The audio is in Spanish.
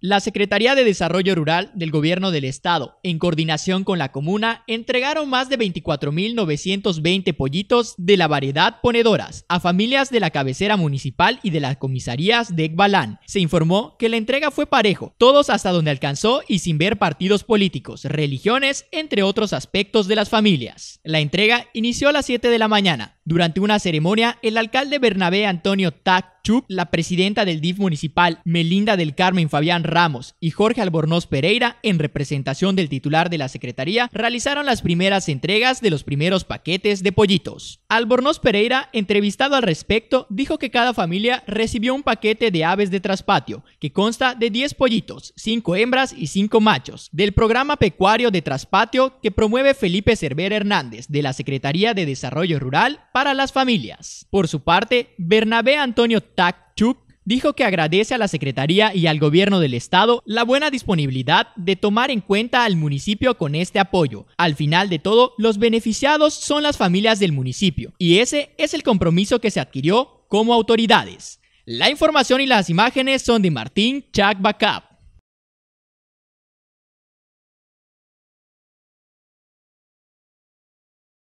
La Secretaría de Desarrollo Rural del Gobierno del Estado, en coordinación con la comuna, entregaron más de 24.920 pollitos de la variedad ponedoras a familias de la cabecera municipal y de las comisarías de Ekbalán. Se informó que la entrega fue parejo, todos hasta donde alcanzó y sin ver partidos políticos, religiones, entre otros aspectos de las familias. La entrega inició a las 7 de la mañana durante una ceremonia, el alcalde Bernabé Antonio Tacchup, la presidenta del DIF municipal Melinda del Carmen Fabián Ramos y Jorge Albornoz Pereira, en representación del titular de la Secretaría, realizaron las primeras entregas de los primeros paquetes de pollitos. Albornoz Pereira, entrevistado al respecto, dijo que cada familia recibió un paquete de aves de traspatio, que consta de 10 pollitos, 5 hembras y 5 machos, del programa pecuario de traspatio que promueve Felipe Cervera Hernández, de la Secretaría de Desarrollo Rural, para las familias. Por su parte, Bernabé Antonio Takchuk dijo que agradece a la Secretaría y al Gobierno del Estado la buena disponibilidad de tomar en cuenta al municipio con este apoyo. Al final de todo, los beneficiados son las familias del municipio, y ese es el compromiso que se adquirió como autoridades. La información y las imágenes son de Martín Chak